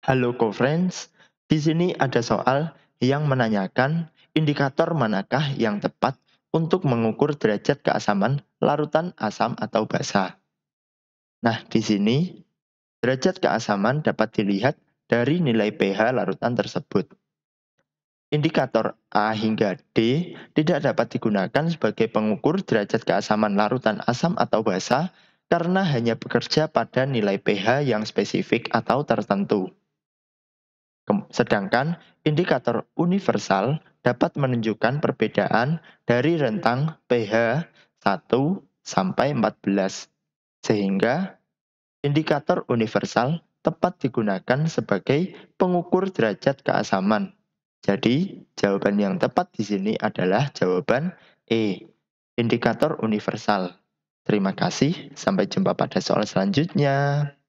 Halo co-friends, di sini ada soal yang menanyakan indikator manakah yang tepat untuk mengukur derajat keasaman larutan asam atau basa. Nah, di sini derajat keasaman dapat dilihat dari nilai pH larutan tersebut. Indikator A hingga D tidak dapat digunakan sebagai pengukur derajat keasaman larutan asam atau basa karena hanya bekerja pada nilai pH yang spesifik atau tertentu. Sedangkan indikator universal dapat menunjukkan perbedaan dari rentang pH 1 sampai 14. Sehingga indikator universal tepat digunakan sebagai pengukur derajat keasaman. Jadi, jawaban yang tepat di sini adalah jawaban E, indikator universal. Terima kasih, sampai jumpa pada soal selanjutnya.